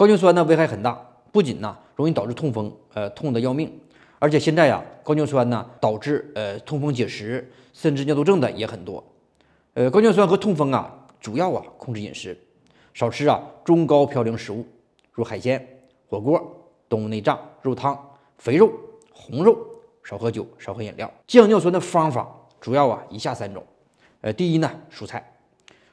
高尿酸呢危害很大，不仅呢容易导致痛风，呃痛得要命，而且现在呀高尿酸呢导致呃痛风结石，甚至尿毒症的也很多。呃，高尿酸和痛风啊，主要啊控制饮食，少吃啊中高嘌呤食物，如海鲜、火锅、动物内脏、肉汤、肥肉、红肉，少喝酒，少喝饮料。降尿酸的方法主要啊以下三种，呃第一呢蔬菜，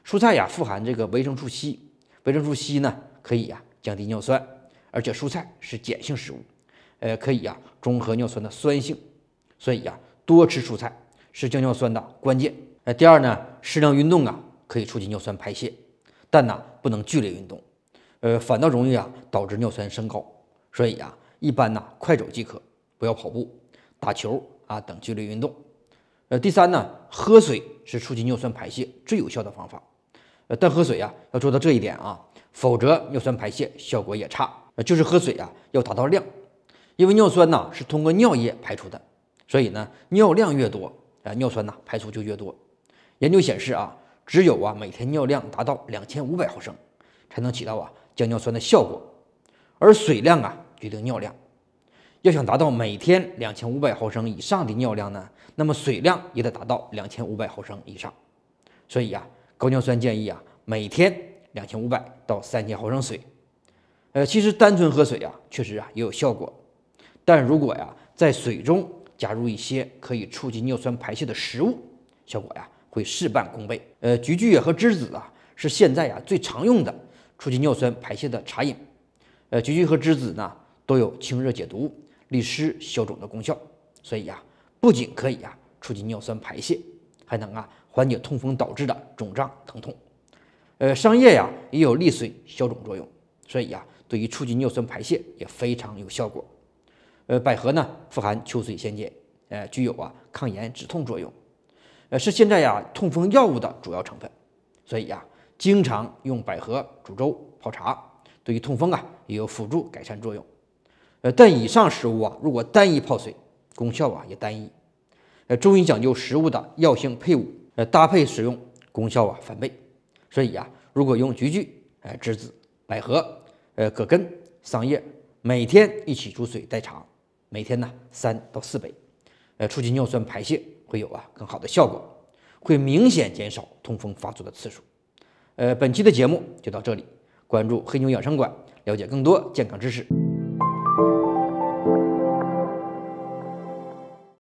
蔬菜呀富含这个维生素 C，维生素 C 呢可以呀。降低尿酸，而且蔬菜是碱性食物，呃，可以啊中和尿酸的酸性，所以啊多吃蔬菜是降尿酸的关键。呃，第二呢，适量运动啊可以促进尿酸排泄，但呢不能剧烈运动，呃，反倒容易啊导致尿酸升高，所以啊一般呢快走即可，不要跑步、打球啊等剧烈运动。呃，第三呢，喝水是促进尿酸排泄最有效的方法，呃，但喝水啊要做到这一点啊。否则，尿酸排泄效果也差。就是喝水啊，要达到量，因为尿酸呢是通过尿液排出的，所以呢，尿量越多啊，尿酸呢排出就越多。研究显示啊，只有啊每天尿量达到两千五百毫升，才能起到啊降尿酸的效果。而水量啊决定尿量，要想达到每天两千五百毫升以上的尿量呢，那么水量也得达到两千五百毫升以上。所以啊，高尿酸建议啊每天。两千五百到三千毫升水，呃，其实单纯喝水啊，确实啊也有效果，但如果呀在水中加入一些可以促进尿酸排泄的食物，效果呀会事半功倍。呃，菊苣和栀子啊是现在啊最常用的促进尿酸排泄的茶饮。呃，菊苣和栀子呢都有清热解毒、利湿消肿的功效，所以呀不仅可以啊促进尿酸排泄，还能啊缓解痛风导致的肿胀疼痛。呃，桑叶呀也有利水消肿作用，所以啊，对于促进尿酸排泄也非常有效果。呃，百合呢富含秋水仙碱，呃，具有啊抗炎止痛作用，呃，是现在呀痛风药物的主要成分，所以啊，经常用百合煮粥泡茶，对于痛风啊也有辅助改善作用。呃，但以上食物啊，如果单一泡水，功效啊也单一。呃，中医讲究食物的药性配伍，呃，搭配使用，功效啊翻倍，所以啊。如果用菊苣、哎、栀子、百合、呃、葛根、桑叶，每天一起煮水代茶，每天呢三到四杯，呃，促进尿酸排泄，会有啊更好的效果，会明显减少痛风发作的次数。呃，本期的节目就到这里，关注黑牛养生馆，了解更多健康知识。